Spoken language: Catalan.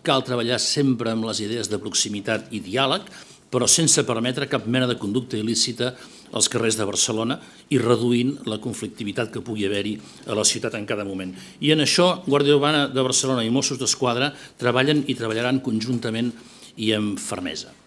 Cal treballar sempre amb les idees de proximitat i diàleg, però sense permetre cap mena de conducta il·lícita als carrers de Barcelona i reduint la conflictivitat que pugui haver-hi a la ciutat en cada moment. I en això Guàrdia Urbana de Barcelona i Mossos d'Esquadra treballen i treballaran conjuntament i amb fermesa.